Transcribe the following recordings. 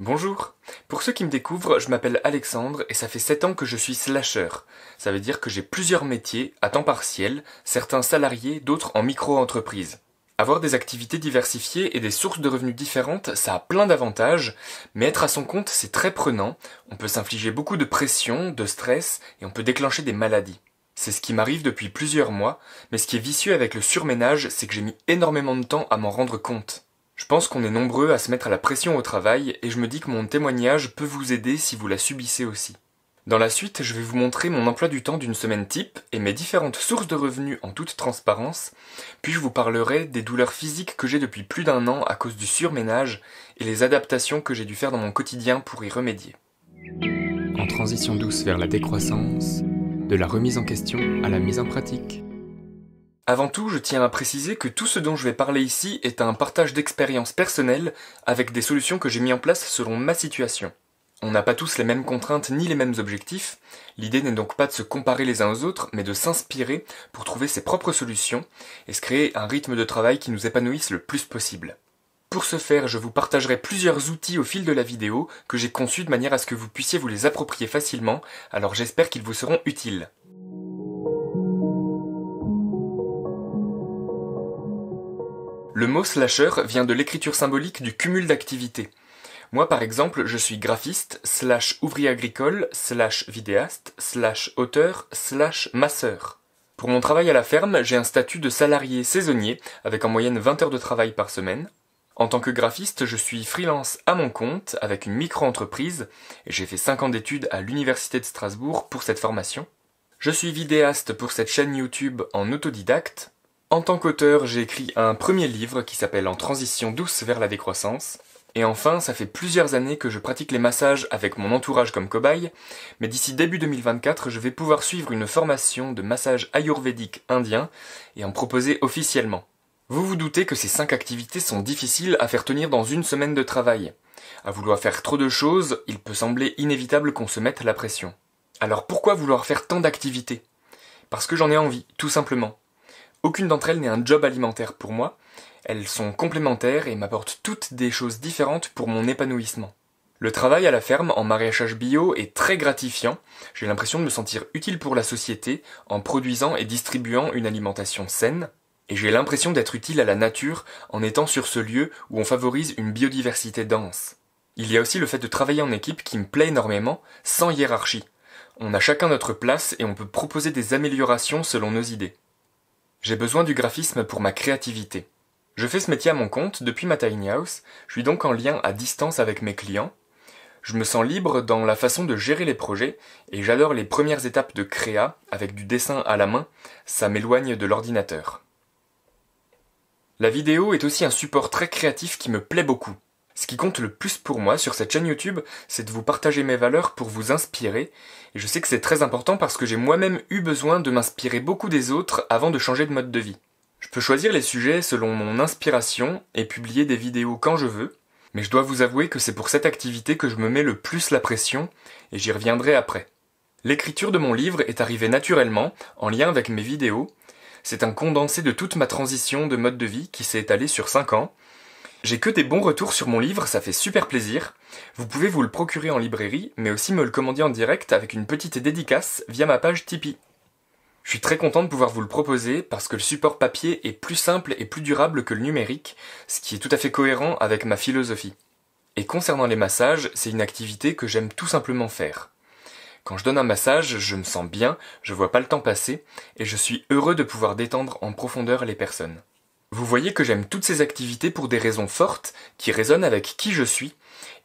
Bonjour. Pour ceux qui me découvrent, je m'appelle Alexandre et ça fait 7 ans que je suis slasher. Ça veut dire que j'ai plusieurs métiers à temps partiel, certains salariés, d'autres en micro-entreprise. Avoir des activités diversifiées et des sources de revenus différentes, ça a plein d'avantages, mais être à son compte, c'est très prenant. On peut s'infliger beaucoup de pression, de stress et on peut déclencher des maladies. C'est ce qui m'arrive depuis plusieurs mois, mais ce qui est vicieux avec le surménage, c'est que j'ai mis énormément de temps à m'en rendre compte. Je pense qu'on est nombreux à se mettre à la pression au travail et je me dis que mon témoignage peut vous aider si vous la subissez aussi. Dans la suite, je vais vous montrer mon emploi du temps d'une semaine type et mes différentes sources de revenus en toute transparence, puis je vous parlerai des douleurs physiques que j'ai depuis plus d'un an à cause du surménage et les adaptations que j'ai dû faire dans mon quotidien pour y remédier. En transition douce vers la décroissance, de la remise en question à la mise en pratique. Avant tout, je tiens à préciser que tout ce dont je vais parler ici est un partage d'expériences personnelles avec des solutions que j'ai mis en place selon ma situation. On n'a pas tous les mêmes contraintes ni les mêmes objectifs. L'idée n'est donc pas de se comparer les uns aux autres, mais de s'inspirer pour trouver ses propres solutions et se créer un rythme de travail qui nous épanouisse le plus possible. Pour ce faire, je vous partagerai plusieurs outils au fil de la vidéo que j'ai conçus de manière à ce que vous puissiez vous les approprier facilement, alors j'espère qu'ils vous seront utiles. Le mot slasher vient de l'écriture symbolique du cumul d'activités. Moi, par exemple, je suis graphiste, slash ouvrier agricole, slash vidéaste, slash auteur, slash masseur. Pour mon travail à la ferme, j'ai un statut de salarié saisonnier, avec en moyenne 20 heures de travail par semaine. En tant que graphiste, je suis freelance à mon compte, avec une micro-entreprise, et j'ai fait 5 ans d'études à l'Université de Strasbourg pour cette formation. Je suis vidéaste pour cette chaîne YouTube en autodidacte, en tant qu'auteur, j'ai écrit un premier livre qui s'appelle En transition douce vers la décroissance. Et enfin, ça fait plusieurs années que je pratique les massages avec mon entourage comme cobaye, mais d'ici début 2024, je vais pouvoir suivre une formation de massage ayurvédique indien et en proposer officiellement. Vous vous doutez que ces cinq activités sont difficiles à faire tenir dans une semaine de travail. À vouloir faire trop de choses, il peut sembler inévitable qu'on se mette la pression. Alors pourquoi vouloir faire tant d'activités Parce que j'en ai envie, tout simplement. Aucune d'entre elles n'est un job alimentaire pour moi, elles sont complémentaires et m'apportent toutes des choses différentes pour mon épanouissement. Le travail à la ferme en maraîchage bio est très gratifiant, j'ai l'impression de me sentir utile pour la société en produisant et distribuant une alimentation saine, et j'ai l'impression d'être utile à la nature en étant sur ce lieu où on favorise une biodiversité dense. Il y a aussi le fait de travailler en équipe qui me plaît énormément, sans hiérarchie. On a chacun notre place et on peut proposer des améliorations selon nos idées. J'ai besoin du graphisme pour ma créativité. Je fais ce métier à mon compte depuis ma tiny house, je suis donc en lien à distance avec mes clients. Je me sens libre dans la façon de gérer les projets et j'adore les premières étapes de créa avec du dessin à la main, ça m'éloigne de l'ordinateur. La vidéo est aussi un support très créatif qui me plaît beaucoup. Ce qui compte le plus pour moi sur cette chaîne YouTube, c'est de vous partager mes valeurs pour vous inspirer. Et je sais que c'est très important parce que j'ai moi-même eu besoin de m'inspirer beaucoup des autres avant de changer de mode de vie. Je peux choisir les sujets selon mon inspiration et publier des vidéos quand je veux, mais je dois vous avouer que c'est pour cette activité que je me mets le plus la pression, et j'y reviendrai après. L'écriture de mon livre est arrivée naturellement, en lien avec mes vidéos. C'est un condensé de toute ma transition de mode de vie qui s'est étalée sur 5 ans, j'ai que des bons retours sur mon livre, ça fait super plaisir. Vous pouvez vous le procurer en librairie, mais aussi me le commander en direct avec une petite dédicace via ma page Tipeee. Je suis très content de pouvoir vous le proposer parce que le support papier est plus simple et plus durable que le numérique, ce qui est tout à fait cohérent avec ma philosophie. Et concernant les massages, c'est une activité que j'aime tout simplement faire. Quand je donne un massage, je me sens bien, je vois pas le temps passer, et je suis heureux de pouvoir détendre en profondeur les personnes. Vous voyez que j'aime toutes ces activités pour des raisons fortes, qui résonnent avec qui je suis,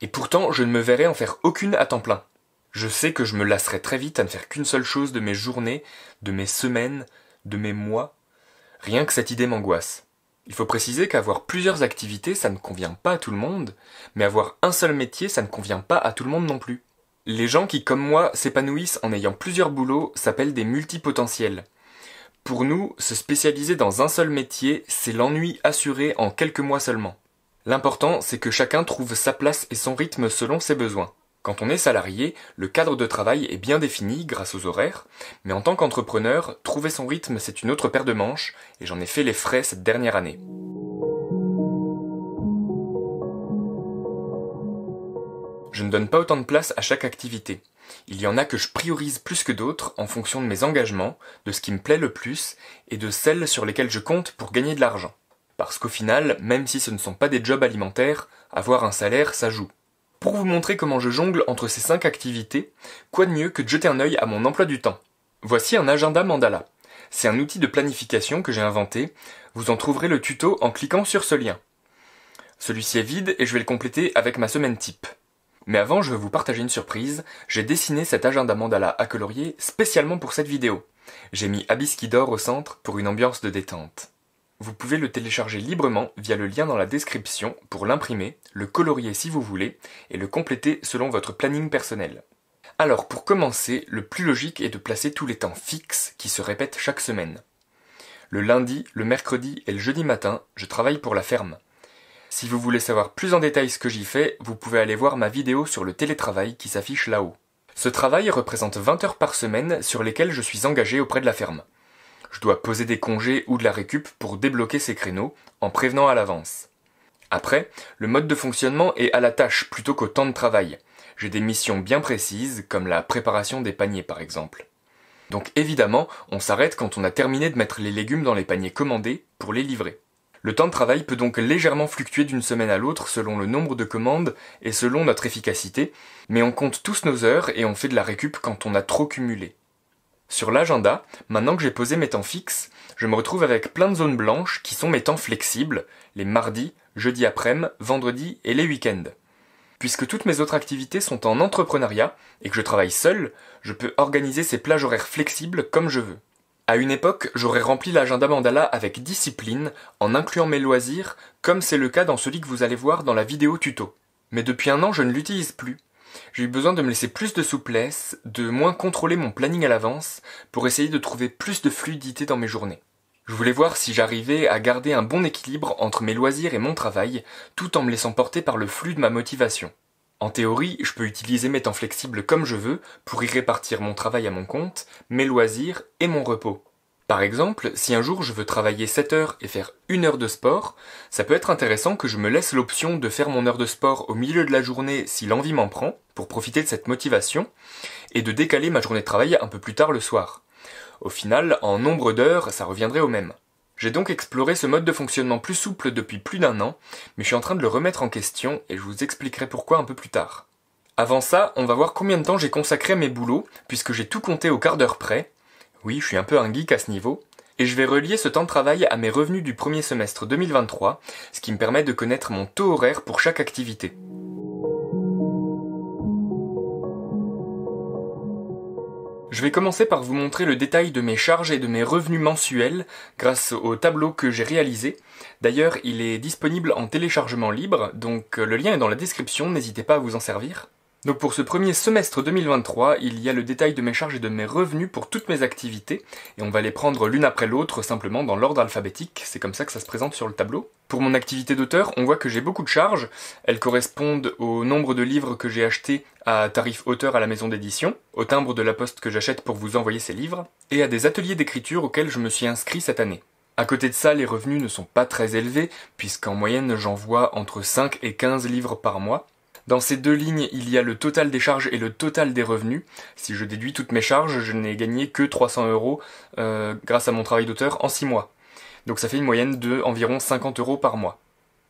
et pourtant je ne me verrai en faire aucune à temps plein. Je sais que je me lasserai très vite à ne faire qu'une seule chose de mes journées, de mes semaines, de mes mois. Rien que cette idée m'angoisse. Il faut préciser qu'avoir plusieurs activités, ça ne convient pas à tout le monde, mais avoir un seul métier, ça ne convient pas à tout le monde non plus. Les gens qui, comme moi, s'épanouissent en ayant plusieurs boulots s'appellent des multipotentiels. Pour nous, se spécialiser dans un seul métier, c'est l'ennui assuré en quelques mois seulement. L'important, c'est que chacun trouve sa place et son rythme selon ses besoins. Quand on est salarié, le cadre de travail est bien défini grâce aux horaires, mais en tant qu'entrepreneur, trouver son rythme, c'est une autre paire de manches, et j'en ai fait les frais cette dernière année. Je ne donne pas autant de place à chaque activité. Il y en a que je priorise plus que d'autres en fonction de mes engagements, de ce qui me plaît le plus et de celles sur lesquelles je compte pour gagner de l'argent. Parce qu'au final, même si ce ne sont pas des jobs alimentaires, avoir un salaire, ça joue. Pour vous montrer comment je jongle entre ces cinq activités, quoi de mieux que de jeter un œil à mon emploi du temps Voici un agenda mandala. C'est un outil de planification que j'ai inventé. Vous en trouverez le tuto en cliquant sur ce lien. Celui-ci est vide et je vais le compléter avec ma semaine type. Mais avant, je veux vous partager une surprise, j'ai dessiné cet agenda mandala à colorier spécialement pour cette vidéo. J'ai mis Abyss qui dort au centre pour une ambiance de détente. Vous pouvez le télécharger librement via le lien dans la description pour l'imprimer, le colorier si vous voulez, et le compléter selon votre planning personnel. Alors pour commencer, le plus logique est de placer tous les temps fixes qui se répètent chaque semaine. Le lundi, le mercredi et le jeudi matin, je travaille pour la ferme. Si vous voulez savoir plus en détail ce que j'y fais, vous pouvez aller voir ma vidéo sur le télétravail qui s'affiche là-haut. Ce travail représente 20 heures par semaine sur lesquelles je suis engagé auprès de la ferme. Je dois poser des congés ou de la récup pour débloquer ces créneaux en prévenant à l'avance. Après, le mode de fonctionnement est à la tâche plutôt qu'au temps de travail. J'ai des missions bien précises, comme la préparation des paniers par exemple. Donc évidemment, on s'arrête quand on a terminé de mettre les légumes dans les paniers commandés pour les livrer. Le temps de travail peut donc légèrement fluctuer d'une semaine à l'autre selon le nombre de commandes et selon notre efficacité, mais on compte tous nos heures et on fait de la récup quand on a trop cumulé. Sur l'agenda, maintenant que j'ai posé mes temps fixes, je me retrouve avec plein de zones blanches qui sont mes temps flexibles, les mardis, jeudi après-midi, vendredi et les week-ends. Puisque toutes mes autres activités sont en entrepreneuriat et que je travaille seul, je peux organiser ces plages horaires flexibles comme je veux. À une époque, j'aurais rempli l'agenda mandala avec discipline, en incluant mes loisirs, comme c'est le cas dans celui que vous allez voir dans la vidéo tuto. Mais depuis un an, je ne l'utilise plus. J'ai eu besoin de me laisser plus de souplesse, de moins contrôler mon planning à l'avance, pour essayer de trouver plus de fluidité dans mes journées. Je voulais voir si j'arrivais à garder un bon équilibre entre mes loisirs et mon travail, tout en me laissant porter par le flux de ma motivation. En théorie, je peux utiliser mes temps flexibles comme je veux pour y répartir mon travail à mon compte, mes loisirs et mon repos. Par exemple, si un jour je veux travailler 7 heures et faire une heure de sport, ça peut être intéressant que je me laisse l'option de faire mon heure de sport au milieu de la journée si l'envie m'en prend, pour profiter de cette motivation, et de décaler ma journée de travail un peu plus tard le soir. Au final, en nombre d'heures, ça reviendrait au même. J'ai donc exploré ce mode de fonctionnement plus souple depuis plus d'un an, mais je suis en train de le remettre en question et je vous expliquerai pourquoi un peu plus tard. Avant ça, on va voir combien de temps j'ai consacré à mes boulots, puisque j'ai tout compté au quart d'heure près. Oui, je suis un peu un geek à ce niveau. Et je vais relier ce temps de travail à mes revenus du premier semestre 2023, ce qui me permet de connaître mon taux horaire pour chaque activité. Je vais commencer par vous montrer le détail de mes charges et de mes revenus mensuels grâce au tableau que j'ai réalisé. D'ailleurs, il est disponible en téléchargement libre, donc euh, le lien est dans la description, n'hésitez pas à vous en servir. Donc pour ce premier semestre 2023, il y a le détail de mes charges et de mes revenus pour toutes mes activités, et on va les prendre l'une après l'autre simplement dans l'ordre alphabétique, c'est comme ça que ça se présente sur le tableau. Pour mon activité d'auteur, on voit que j'ai beaucoup de charges, elles correspondent au nombre de livres que j'ai achetés à tarif auteur à la maison d'édition, au timbre de la poste que j'achète pour vous envoyer ces livres, et à des ateliers d'écriture auxquels je me suis inscrit cette année. À côté de ça, les revenus ne sont pas très élevés, puisqu'en moyenne j'envoie entre 5 et 15 livres par mois, dans ces deux lignes, il y a le total des charges et le total des revenus. Si je déduis toutes mes charges, je n'ai gagné que 300 euros euh, grâce à mon travail d'auteur en 6 mois. Donc ça fait une moyenne de environ 50 euros par mois.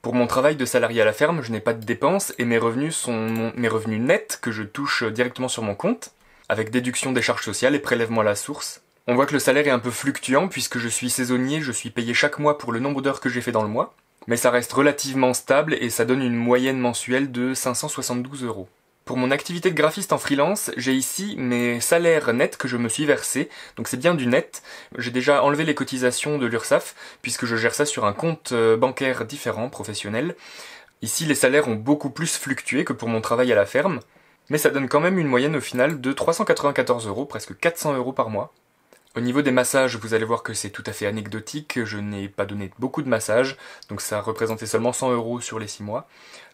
Pour mon travail de salarié à la ferme, je n'ai pas de dépenses et mes revenus sont mes revenus nets que je touche directement sur mon compte, avec déduction des charges sociales et prélèvement à la source. On voit que le salaire est un peu fluctuant puisque je suis saisonnier, je suis payé chaque mois pour le nombre d'heures que j'ai fait dans le mois. Mais ça reste relativement stable et ça donne une moyenne mensuelle de 572 euros. Pour mon activité de graphiste en freelance, j'ai ici mes salaires nets que je me suis versés, donc c'est bien du net. J'ai déjà enlevé les cotisations de l'URSSAF, puisque je gère ça sur un compte euh, bancaire différent, professionnel. Ici, les salaires ont beaucoup plus fluctué que pour mon travail à la ferme, mais ça donne quand même une moyenne au final de 394 euros, presque 400 euros par mois. Au niveau des massages, vous allez voir que c'est tout à fait anecdotique, je n'ai pas donné beaucoup de massages, donc ça représentait seulement 100 euros sur les 6 mois,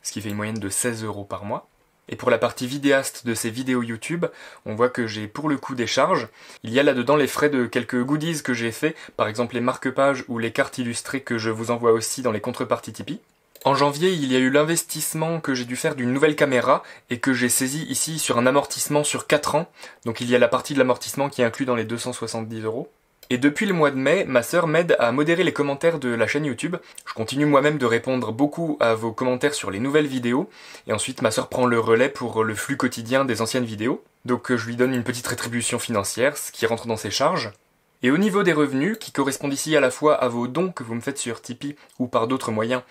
ce qui fait une moyenne de 16 euros par mois. Et pour la partie vidéaste de ces vidéos YouTube, on voit que j'ai pour le coup des charges. Il y a là-dedans les frais de quelques goodies que j'ai fait, par exemple les marque-pages ou les cartes illustrées que je vous envoie aussi dans les contreparties Tipeee. En janvier, il y a eu l'investissement que j'ai dû faire d'une nouvelle caméra et que j'ai saisi ici sur un amortissement sur 4 ans. Donc il y a la partie de l'amortissement qui est inclus dans les 270 euros. Et depuis le mois de mai, ma sœur m'aide à modérer les commentaires de la chaîne YouTube. Je continue moi-même de répondre beaucoup à vos commentaires sur les nouvelles vidéos. Et ensuite, ma sœur prend le relais pour le flux quotidien des anciennes vidéos. Donc je lui donne une petite rétribution financière, ce qui rentre dans ses charges. Et au niveau des revenus, qui correspondent ici à la fois à vos dons que vous me faites sur Tipeee ou par d'autres moyens,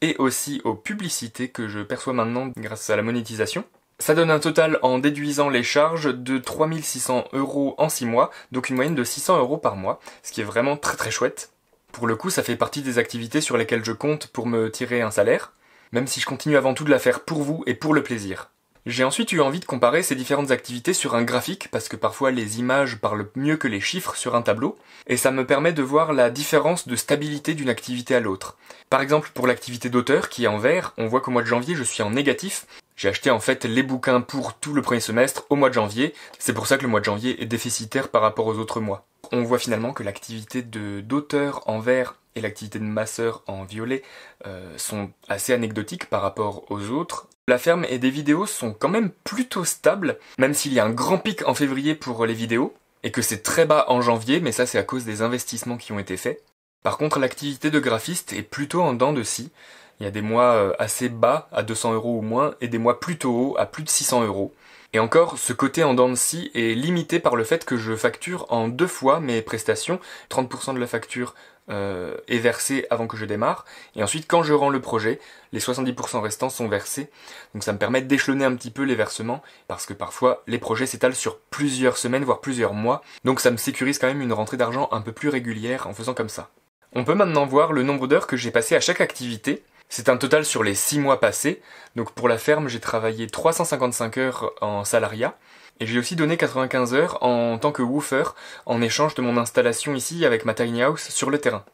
et aussi aux publicités que je perçois maintenant grâce à la monétisation. Ça donne un total en déduisant les charges de 3600 euros en 6 mois, donc une moyenne de 600 euros par mois, ce qui est vraiment très très chouette. Pour le coup, ça fait partie des activités sur lesquelles je compte pour me tirer un salaire, même si je continue avant tout de la faire pour vous et pour le plaisir. J'ai ensuite eu envie de comparer ces différentes activités sur un graphique, parce que parfois les images parlent mieux que les chiffres sur un tableau, et ça me permet de voir la différence de stabilité d'une activité à l'autre. Par exemple, pour l'activité d'auteur, qui est en vert, on voit qu'au mois de janvier je suis en négatif, j'ai acheté en fait les bouquins pour tout le premier semestre au mois de janvier. C'est pour ça que le mois de janvier est déficitaire par rapport aux autres mois. On voit finalement que l'activité de d'auteur en vert et l'activité de masseur en violet euh, sont assez anecdotiques par rapport aux autres la ferme et des vidéos sont quand même plutôt stables, même s'il y a un grand pic en février pour les vidéos, et que c'est très bas en janvier, mais ça c'est à cause des investissements qui ont été faits. Par contre, l'activité de graphiste est plutôt en dents de scie. Il y a des mois euh, assez bas, à 200 euros ou moins, et des mois plutôt hauts, à plus de 600 euros. Et encore, ce côté en dents de scie est limité par le fait que je facture en deux fois mes prestations, 30% de la facture et euh, est versé avant que je démarre. Et ensuite, quand je rends le projet, les 70% restants sont versés. Donc ça me permet d'échelonner un petit peu les versements, parce que parfois les projets s'étalent sur plusieurs semaines, voire plusieurs mois. Donc ça me sécurise quand même une rentrée d'argent un peu plus régulière en faisant comme ça. On peut maintenant voir le nombre d'heures que j'ai passé à chaque activité. C'est un total sur les 6 mois passés. Donc pour la ferme, j'ai travaillé 355 heures en salariat, et j'ai aussi donné 95 heures en tant que woofer, en échange de mon installation ici avec ma tiny house sur le terrain.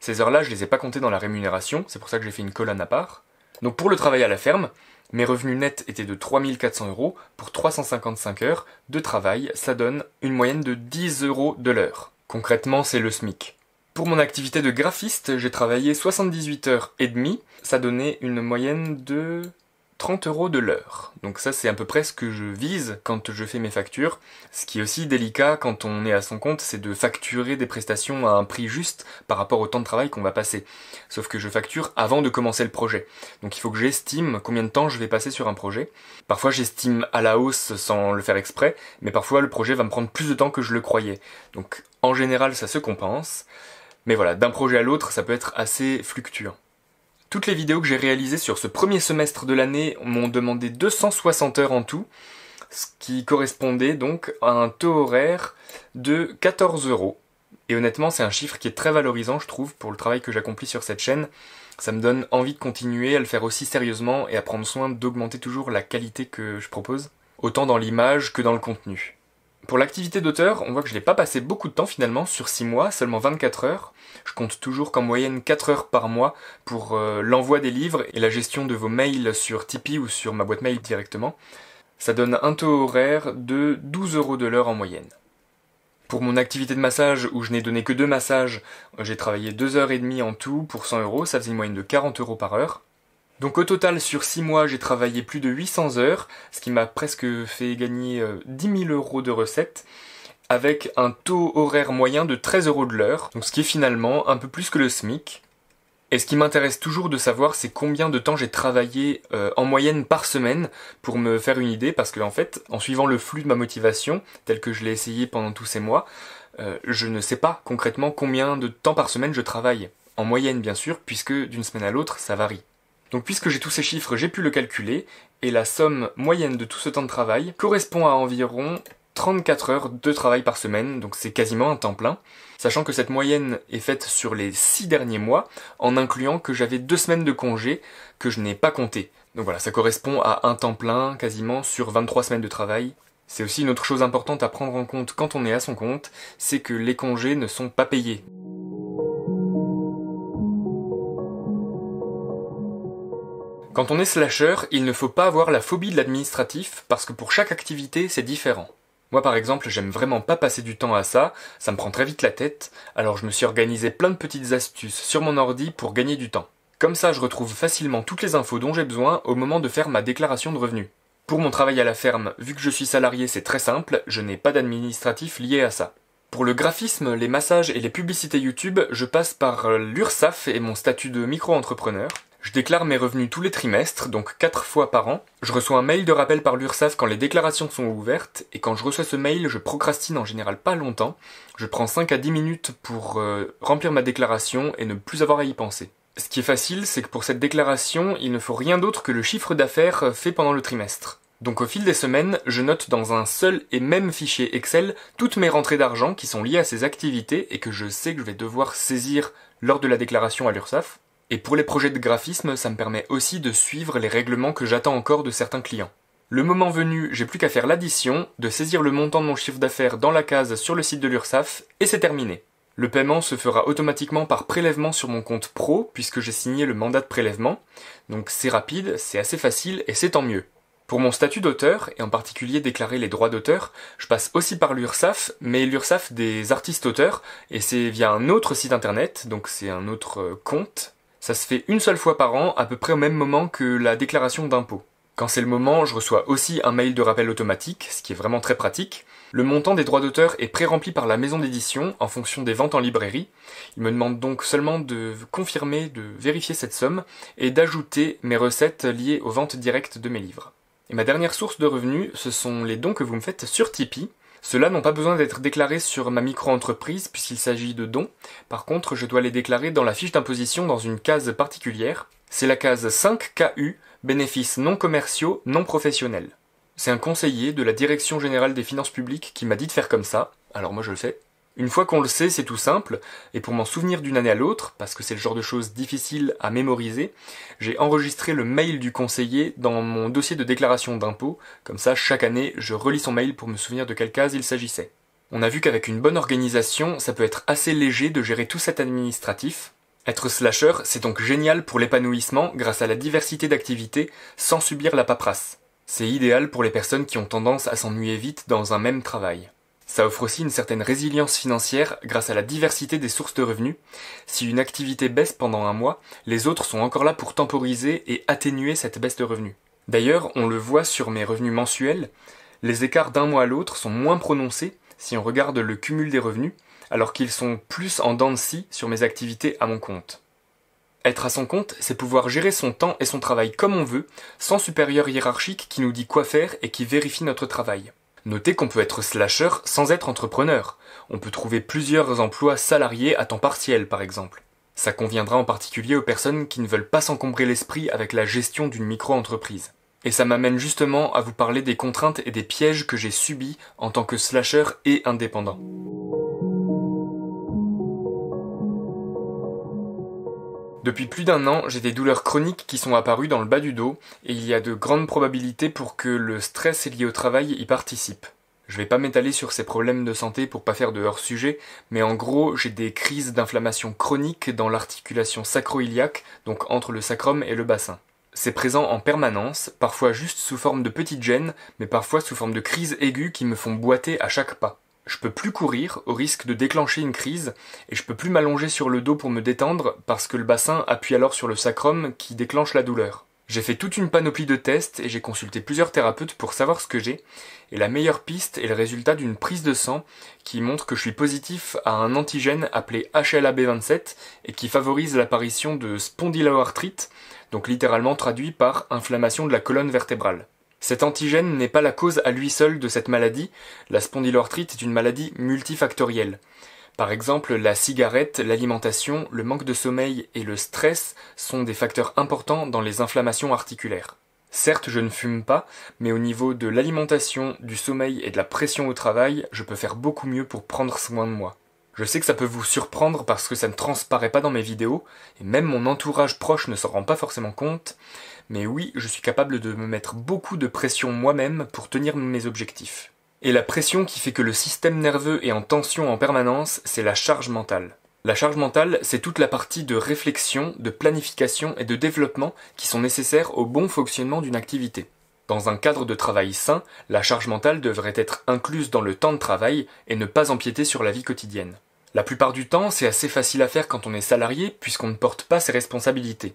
Ces heures-là, je les ai pas comptées dans la rémunération, c'est pour ça que j'ai fait une colonne à part. Donc pour le travail à la ferme, mes revenus nets étaient de 3400 euros pour 355 heures de travail, ça donne une moyenne de 10 euros de l'heure. Concrètement, c'est le SMIC. Pour mon activité de graphiste, j'ai travaillé 78 heures et demie, ça donnait une moyenne de 30 euros de l'heure. Donc ça c'est à peu près ce que je vise quand je fais mes factures. Ce qui est aussi délicat quand on est à son compte, c'est de facturer des prestations à un prix juste par rapport au temps de travail qu'on va passer. Sauf que je facture avant de commencer le projet. Donc il faut que j'estime combien de temps je vais passer sur un projet. Parfois j'estime à la hausse sans le faire exprès, mais parfois le projet va me prendre plus de temps que je le croyais. Donc en général ça se compense. Mais voilà, d'un projet à l'autre, ça peut être assez fluctuant. Toutes les vidéos que j'ai réalisées sur ce premier semestre de l'année m'ont demandé 260 heures en tout, ce qui correspondait donc à un taux horaire de 14 euros. Et honnêtement, c'est un chiffre qui est très valorisant, je trouve, pour le travail que j'accomplis sur cette chaîne. Ça me donne envie de continuer à le faire aussi sérieusement et à prendre soin d'augmenter toujours la qualité que je propose, autant dans l'image que dans le contenu. Pour l'activité d'auteur, on voit que je n'ai pas passé beaucoup de temps finalement sur 6 mois, seulement 24 heures. Je compte toujours qu'en moyenne 4 heures par mois pour euh, l'envoi des livres et la gestion de vos mails sur Tipeee ou sur ma boîte mail directement. Ça donne un taux horaire de 12 euros de l'heure en moyenne. Pour mon activité de massage, où je n'ai donné que deux massages, j'ai travaillé 2 heures et demie en tout pour 100 euros, ça faisait une moyenne de 40 euros par heure. Donc au total sur 6 mois j'ai travaillé plus de 800 heures, ce qui m'a presque fait gagner 10 euh, 000 euros de recettes avec un taux horaire moyen de 13 euros de l'heure, donc ce qui est finalement un peu plus que le SMIC. Et ce qui m'intéresse toujours de savoir, c'est combien de temps j'ai travaillé euh, en moyenne par semaine pour me faire une idée, parce que en fait, en suivant le flux de ma motivation, tel que je l'ai essayé pendant tous ces mois, euh, je ne sais pas concrètement combien de temps par semaine je travaille. En moyenne, bien sûr, puisque d'une semaine à l'autre, ça varie. Donc puisque j'ai tous ces chiffres, j'ai pu le calculer, et la somme moyenne de tout ce temps de travail correspond à environ 34 heures de travail par semaine, donc c'est quasiment un temps plein, sachant que cette moyenne est faite sur les 6 derniers mois, en incluant que j'avais 2 semaines de congé que je n'ai pas compté. Donc voilà, ça correspond à un temps plein quasiment sur 23 semaines de travail. C'est aussi une autre chose importante à prendre en compte quand on est à son compte, c'est que les congés ne sont pas payés. Quand on est slasher, il ne faut pas avoir la phobie de l'administratif parce que pour chaque activité, c'est différent. Moi par exemple, j'aime vraiment pas passer du temps à ça, ça me prend très vite la tête, alors je me suis organisé plein de petites astuces sur mon ordi pour gagner du temps. Comme ça, je retrouve facilement toutes les infos dont j'ai besoin au moment de faire ma déclaration de revenus. Pour mon travail à la ferme, vu que je suis salarié, c'est très simple, je n'ai pas d'administratif lié à ça. Pour le graphisme, les massages et les publicités YouTube, je passe par euh, l'URSAF et mon statut de micro-entrepreneur. Je déclare mes revenus tous les trimestres, donc 4 fois par an. Je reçois un mail de rappel par l'URSSAF quand les déclarations sont ouvertes, et quand je reçois ce mail, je procrastine en général pas longtemps. Je prends 5 à 10 minutes pour euh, remplir ma déclaration et ne plus avoir à y penser. Ce qui est facile, c'est que pour cette déclaration, il ne faut rien d'autre que le chiffre d'affaires euh, fait pendant le trimestre. Donc au fil des semaines, je note dans un seul et même fichier Excel toutes mes rentrées d'argent qui sont liées à ces activités et que je sais que je vais devoir saisir lors de la déclaration à l'URSSAF. Et pour les projets de graphisme, ça me permet aussi de suivre les règlements que j'attends encore de certains clients. Le moment venu, j'ai plus qu'à faire l'addition, de saisir le montant de mon chiffre d'affaires dans la case sur le site de l'URSSAF, et c'est terminé. Le paiement se fera automatiquement par prélèvement sur mon compte pro, puisque j'ai signé le mandat de prélèvement, donc c'est rapide, c'est assez facile, et c'est tant mieux. Pour mon statut d'auteur, et en particulier déclarer les droits d'auteur, je passe aussi par l'URSSAF, mais l'URSSAF des artistes auteurs, et c'est via un autre site internet, donc c'est un autre euh, compte, ça se fait une seule fois par an, à peu près au même moment que la déclaration d'impôt. Quand c'est le moment, je reçois aussi un mail de rappel automatique, ce qui est vraiment très pratique. Le montant des droits d'auteur est pré-rempli par la maison d'édition en fonction des ventes en librairie. Il me demande donc seulement de confirmer, de vérifier cette somme et d'ajouter mes recettes liées aux ventes directes de mes livres. Et ma dernière source de revenus, ce sont les dons que vous me faites sur Tipeee. Ceux-là n'ont pas besoin d'être déclarés sur ma micro-entreprise puisqu'il s'agit de dons. Par contre, je dois les déclarer dans la fiche d'imposition dans une case particulière. C'est la case 5KU, bénéfices non commerciaux, non professionnels. C'est un conseiller de la Direction générale des finances publiques qui m'a dit de faire comme ça, alors moi je le fais. Une fois qu'on le sait, c'est tout simple, et pour m'en souvenir d'une année à l'autre, parce que c'est le genre de choses difficiles à mémoriser, j'ai enregistré le mail du conseiller dans mon dossier de déclaration d'impôt, comme ça chaque année je relis son mail pour me souvenir de quelle case il s'agissait. On a vu qu'avec une bonne organisation, ça peut être assez léger de gérer tout cet administratif. Être slasher, c'est donc génial pour l'épanouissement grâce à la diversité d'activités sans subir la paperasse. C'est idéal pour les personnes qui ont tendance à s'ennuyer vite dans un même travail. Ça offre aussi une certaine résilience financière grâce à la diversité des sources de revenus. Si une activité baisse pendant un mois, les autres sont encore là pour temporiser et atténuer cette baisse de revenus. D'ailleurs, on le voit sur mes revenus mensuels, les écarts d'un mois à l'autre sont moins prononcés si on regarde le cumul des revenus, alors qu'ils sont plus en dents de scie sur mes activités à mon compte. Être à son compte, c'est pouvoir gérer son temps et son travail comme on veut, sans supérieur hiérarchique qui nous dit quoi faire et qui vérifie notre travail. Notez qu'on peut être slasher sans être entrepreneur. On peut trouver plusieurs emplois salariés à temps partiel, par exemple. Ça conviendra en particulier aux personnes qui ne veulent pas s'encombrer l'esprit avec la gestion d'une micro-entreprise. Et ça m'amène justement à vous parler des contraintes et des pièges que j'ai subis en tant que slasher et indépendant. Depuis plus d'un an, j'ai des douleurs chroniques qui sont apparues dans le bas du dos et il y a de grandes probabilités pour que le stress lié au travail y participe. Je vais pas m'étaler sur ces problèmes de santé pour pas faire de hors-sujet, mais en gros, j'ai des crises d'inflammation chronique dans l'articulation sacro-iliaque, donc entre le sacrum et le bassin. C'est présent en permanence, parfois juste sous forme de petites gênes, mais parfois sous forme de crises aiguës qui me font boiter à chaque pas. Je peux plus courir au risque de déclencher une crise et je peux plus m'allonger sur le dos pour me détendre parce que le bassin appuie alors sur le sacrum qui déclenche la douleur. J'ai fait toute une panoplie de tests et j'ai consulté plusieurs thérapeutes pour savoir ce que j'ai et la meilleure piste est le résultat d'une prise de sang qui montre que je suis positif à un antigène appelé HLA-B27 et qui favorise l'apparition de spondyloarthrite, donc littéralement traduit par inflammation de la colonne vertébrale. Cet antigène n'est pas la cause à lui seul de cette maladie, la spondylorthrite est une maladie multifactorielle. Par exemple, la cigarette, l'alimentation, le manque de sommeil et le stress sont des facteurs importants dans les inflammations articulaires. Certes, je ne fume pas, mais au niveau de l'alimentation, du sommeil et de la pression au travail, je peux faire beaucoup mieux pour prendre soin de moi. Je sais que ça peut vous surprendre parce que ça ne transparaît pas dans mes vidéos, et même mon entourage proche ne s'en rend pas forcément compte, mais oui, je suis capable de me mettre beaucoup de pression moi-même pour tenir mes objectifs. Et la pression qui fait que le système nerveux est en tension en permanence, c'est la charge mentale. La charge mentale, c'est toute la partie de réflexion, de planification et de développement qui sont nécessaires au bon fonctionnement d'une activité. Dans un cadre de travail sain, la charge mentale devrait être incluse dans le temps de travail et ne pas empiéter sur la vie quotidienne. La plupart du temps, c'est assez facile à faire quand on est salarié puisqu'on ne porte pas ses responsabilités.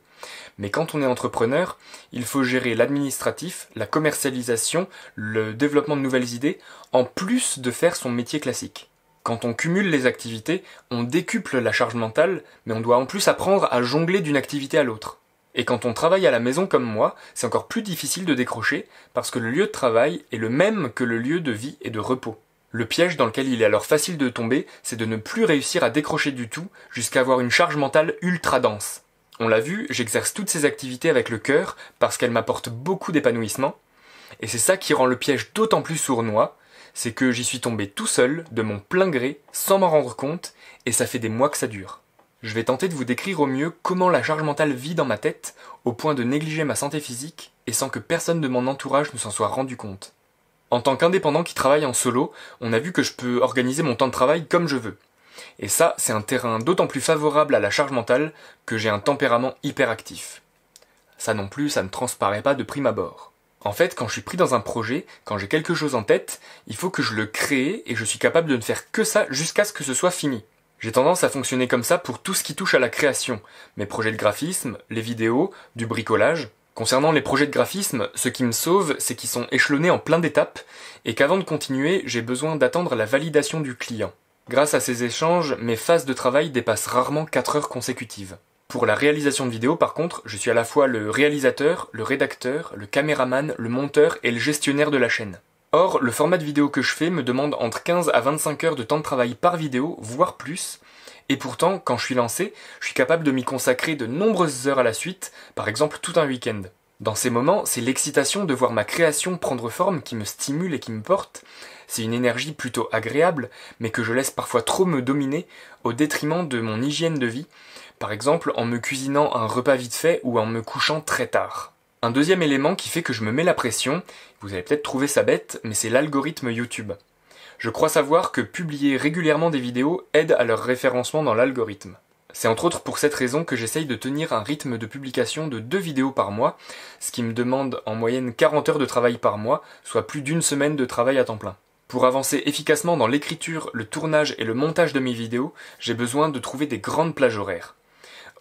Mais quand on est entrepreneur, il faut gérer l'administratif, la commercialisation, le développement de nouvelles idées, en plus de faire son métier classique. Quand on cumule les activités, on décuple la charge mentale, mais on doit en plus apprendre à jongler d'une activité à l'autre. Et quand on travaille à la maison comme moi, c'est encore plus difficile de décrocher parce que le lieu de travail est le même que le lieu de vie et de repos. Le piège dans lequel il est alors facile de tomber, c'est de ne plus réussir à décrocher du tout jusqu'à avoir une charge mentale ultra dense. On l'a vu, j'exerce toutes ces activités avec le cœur parce qu'elles m'apportent beaucoup d'épanouissement, et c'est ça qui rend le piège d'autant plus sournois, c'est que j'y suis tombé tout seul, de mon plein gré, sans m'en rendre compte, et ça fait des mois que ça dure. Je vais tenter de vous décrire au mieux comment la charge mentale vit dans ma tête, au point de négliger ma santé physique, et sans que personne de mon entourage ne s'en soit rendu compte. En tant qu'indépendant qui travaille en solo, on a vu que je peux organiser mon temps de travail comme je veux. Et ça, c'est un terrain d'autant plus favorable à la charge mentale que j'ai un tempérament hyperactif. Ça non plus, ça ne transparaît pas de prime abord. En fait, quand je suis pris dans un projet, quand j'ai quelque chose en tête, il faut que je le crée et je suis capable de ne faire que ça jusqu'à ce que ce soit fini. J'ai tendance à fonctionner comme ça pour tout ce qui touche à la création, mes projets de graphisme, les vidéos, du bricolage, Concernant les projets de graphisme, ce qui me sauve, c'est qu'ils sont échelonnés en plein d'étapes et qu'avant de continuer, j'ai besoin d'attendre la validation du client. Grâce à ces échanges, mes phases de travail dépassent rarement 4 heures consécutives. Pour la réalisation de vidéos, par contre, je suis à la fois le réalisateur, le rédacteur, le caméraman, le monteur et le gestionnaire de la chaîne. Or, le format de vidéo que je fais me demande entre 15 à 25 heures de temps de travail par vidéo, voire plus, et pourtant, quand je suis lancé, je suis capable de m'y consacrer de nombreuses heures à la suite, par exemple tout un week-end. Dans ces moments, c'est l'excitation de voir ma création prendre forme qui me stimule et qui me porte. C'est une énergie plutôt agréable, mais que je laisse parfois trop me dominer au détriment de mon hygiène de vie, par exemple en me cuisinant un repas vite fait ou en me couchant très tard. Un deuxième élément qui fait que je me mets la pression, vous avez peut-être trouvé ça bête, mais c'est l'algorithme YouTube. Je crois savoir que publier régulièrement des vidéos aide à leur référencement dans l'algorithme. C'est entre autres pour cette raison que j'essaye de tenir un rythme de publication de deux vidéos par mois, ce qui me demande en moyenne 40 heures de travail par mois, soit plus d'une semaine de travail à temps plein. Pour avancer efficacement dans l'écriture, le tournage et le montage de mes vidéos, j'ai besoin de trouver des grandes plages horaires.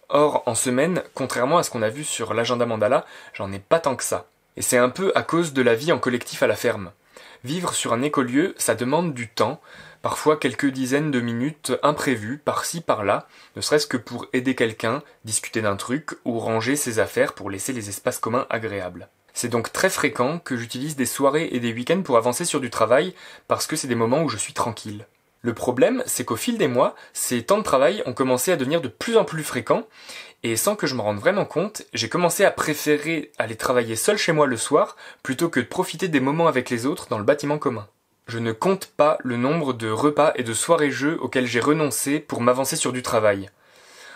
Or, en semaine, contrairement à ce qu'on a vu sur l'agenda mandala, j'en ai pas tant que ça. Et c'est un peu à cause de la vie en collectif à la ferme. Vivre sur un écolieu, ça demande du temps, parfois quelques dizaines de minutes imprévues, par-ci, par-là, ne serait-ce que pour aider quelqu'un, discuter d'un truc ou ranger ses affaires pour laisser les espaces communs agréables. C'est donc très fréquent que j'utilise des soirées et des week-ends pour avancer sur du travail, parce que c'est des moments où je suis tranquille. Le problème, c'est qu'au fil des mois, ces temps de travail ont commencé à devenir de plus en plus fréquents, et sans que je me rende vraiment compte, j'ai commencé à préférer aller travailler seul chez moi le soir plutôt que de profiter des moments avec les autres dans le bâtiment commun. Je ne compte pas le nombre de repas et de soirées-jeux auxquels j'ai renoncé pour m'avancer sur du travail.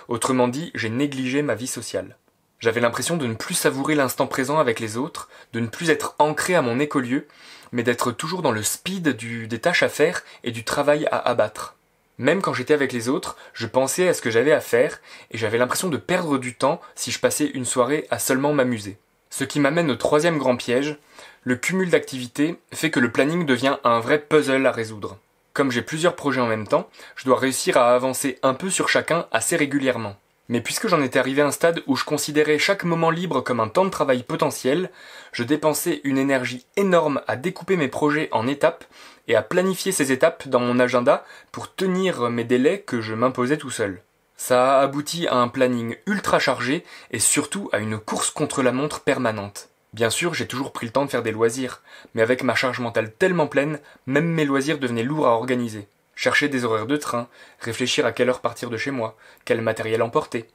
Autrement dit, j'ai négligé ma vie sociale. J'avais l'impression de ne plus savourer l'instant présent avec les autres, de ne plus être ancré à mon écolieu, mais d'être toujours dans le speed des tâches à faire et du travail à abattre. Même quand j'étais avec les autres, je pensais à ce que j'avais à faire et j'avais l'impression de perdre du temps si je passais une soirée à seulement m'amuser. Ce qui m'amène au troisième grand piège, le cumul d'activités fait que le planning devient un vrai puzzle à résoudre. Comme j'ai plusieurs projets en même temps, je dois réussir à avancer un peu sur chacun assez régulièrement. Mais puisque j'en étais arrivé à un stade où je considérais chaque moment libre comme un temps de travail potentiel, je dépensais une énergie énorme à découper mes projets en étapes et à planifier ces étapes dans mon agenda pour tenir mes délais que je m'imposais tout seul. Ça a abouti à un planning ultra chargé et surtout à une course contre la montre permanente. Bien sûr, j'ai toujours pris le temps de faire des loisirs, mais avec ma charge mentale tellement pleine, même mes loisirs devenaient lourds à organiser chercher des horaires de train, réfléchir à quelle heure partir de chez moi, quel matériel emporter.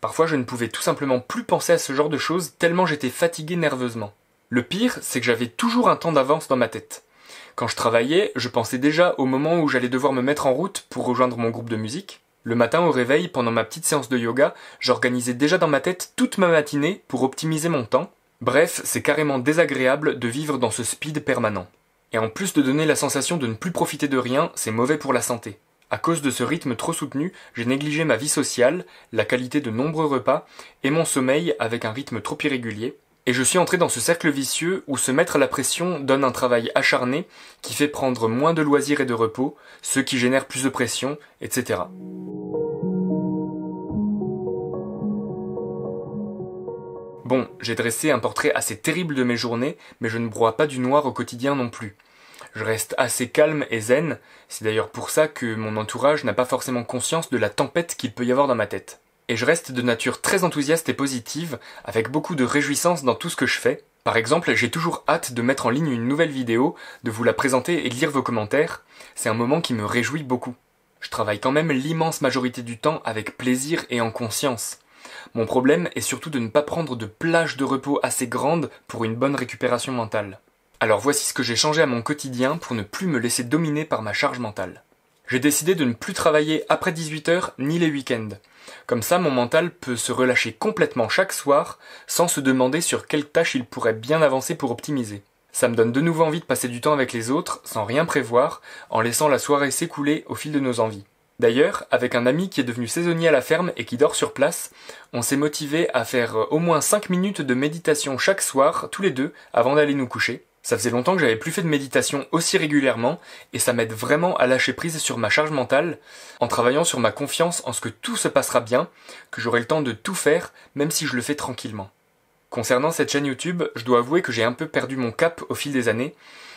Parfois je ne pouvais tout simplement plus penser à ce genre de choses tellement j'étais fatigué nerveusement. Le pire, c'est que j'avais toujours un temps d'avance dans ma tête. Quand je travaillais, je pensais déjà au moment où j'allais devoir me mettre en route pour rejoindre mon groupe de musique. Le matin au réveil, pendant ma petite séance de yoga, j'organisais déjà dans ma tête toute ma matinée pour optimiser mon temps. Bref, c'est carrément désagréable de vivre dans ce speed permanent. Et en plus de donner la sensation de ne plus profiter de rien, c'est mauvais pour la santé. À cause de ce rythme trop soutenu, j'ai négligé ma vie sociale, la qualité de nombreux repas et mon sommeil avec un rythme trop irrégulier. Et je suis entré dans ce cercle vicieux où se mettre à la pression donne un travail acharné qui fait prendre moins de loisirs et de repos, ce qui génère plus de pression, etc. Bon, j'ai dressé un portrait assez terrible de mes journées, mais je ne broie pas du noir au quotidien non plus. Je reste assez calme et zen, c'est d'ailleurs pour ça que mon entourage n'a pas forcément conscience de la tempête qu'il peut y avoir dans ma tête. Et je reste de nature très enthousiaste et positive, avec beaucoup de réjouissance dans tout ce que je fais. Par exemple, j'ai toujours hâte de mettre en ligne une nouvelle vidéo, de vous la présenter et de lire vos commentaires. C'est un moment qui me réjouit beaucoup. Je travaille quand même l'immense majorité du temps avec plaisir et en conscience. Mon problème est surtout de ne pas prendre de plage de repos assez grande pour une bonne récupération mentale. Alors voici ce que j'ai changé à mon quotidien pour ne plus me laisser dominer par ma charge mentale. J'ai décidé de ne plus travailler après 18h ni les week-ends. Comme ça, mon mental peut se relâcher complètement chaque soir sans se demander sur quelle tâche il pourrait bien avancer pour optimiser. Ça me donne de nouveau envie de passer du temps avec les autres sans rien prévoir, en laissant la soirée s'écouler au fil de nos envies. D'ailleurs, avec un ami qui est devenu saisonnier à la ferme et qui dort sur place, on s'est motivé à faire euh, au moins 5 minutes de méditation chaque soir, tous les deux, avant d'aller nous coucher. Ça faisait longtemps que j'avais plus fait de méditation aussi régulièrement, et ça m'aide vraiment à lâcher prise sur ma charge mentale, en travaillant sur ma confiance en ce que tout se passera bien, que j'aurai le temps de tout faire, même si je le fais tranquillement. Concernant cette chaîne YouTube, je dois avouer que j'ai un peu perdu mon cap au fil des années,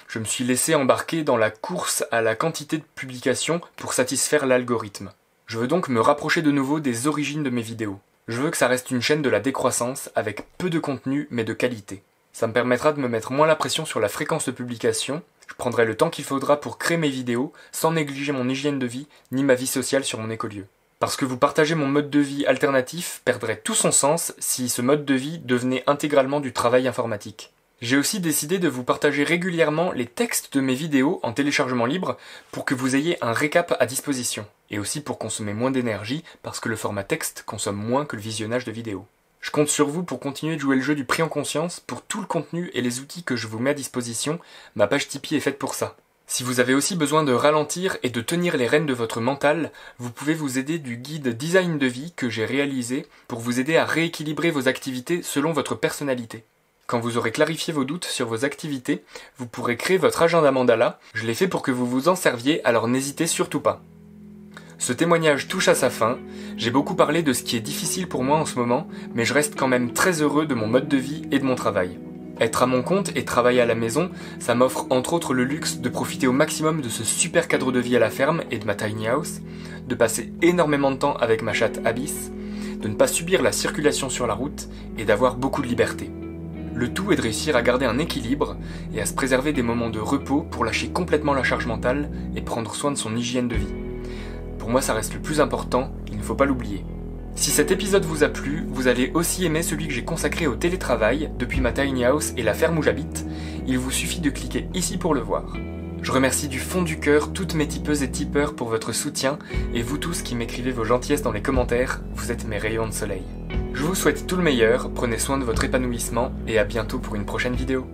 je me suis laissé embarquer dans la course à la quantité de publications pour satisfaire l'algorithme. Je veux donc me rapprocher de nouveau des origines de mes vidéos. Je veux que ça reste une chaîne de la décroissance avec peu de contenu mais de qualité. Ça me permettra de me mettre moins la pression sur la fréquence de publication, je prendrai le temps qu'il faudra pour créer mes vidéos sans négliger mon hygiène de vie ni ma vie sociale sur mon écolieu. Parce que vous partagez mon mode de vie alternatif perdrait tout son sens si ce mode de vie devenait intégralement du travail informatique. J'ai aussi décidé de vous partager régulièrement les textes de mes vidéos en téléchargement libre pour que vous ayez un récap à disposition, et aussi pour consommer moins d'énergie parce que le format texte consomme moins que le visionnage de vidéos. Je compte sur vous pour continuer de jouer le jeu du prix en conscience pour tout le contenu et les outils que je vous mets à disposition, ma page Tipeee est faite pour ça. Si vous avez aussi besoin de ralentir et de tenir les rênes de votre mental, vous pouvez vous aider du guide Design de vie que j'ai réalisé pour vous aider à rééquilibrer vos activités selon votre personnalité. Quand vous aurez clarifié vos doutes sur vos activités, vous pourrez créer votre agenda mandala. Je l'ai fait pour que vous vous en serviez, alors n'hésitez surtout pas. Ce témoignage touche à sa fin. J'ai beaucoup parlé de ce qui est difficile pour moi en ce moment, mais je reste quand même très heureux de mon mode de vie et de mon travail. Être à mon compte et travailler à la maison, ça m'offre entre autres le luxe de profiter au maximum de ce super cadre de vie à la ferme et de ma tiny house, de passer énormément de temps avec ma chatte Abyss, de ne pas subir la circulation sur la route et d'avoir beaucoup de liberté. Le tout est de réussir à garder un équilibre et à se préserver des moments de repos pour lâcher complètement la charge mentale et prendre soin de son hygiène de vie. Pour moi, ça reste le plus important, il ne faut pas l'oublier. Si cet épisode vous a plu, vous allez aussi aimer celui que j'ai consacré au télétravail depuis ma tiny house et la ferme où j'habite. Il vous suffit de cliquer ici pour le voir. Je remercie du fond du cœur toutes mes tipeuses et tipeurs pour votre soutien et vous tous qui m'écrivez vos gentillesses dans les commentaires, vous êtes mes rayons de soleil. Je vous souhaite tout le meilleur, prenez soin de votre épanouissement et à bientôt pour une prochaine vidéo.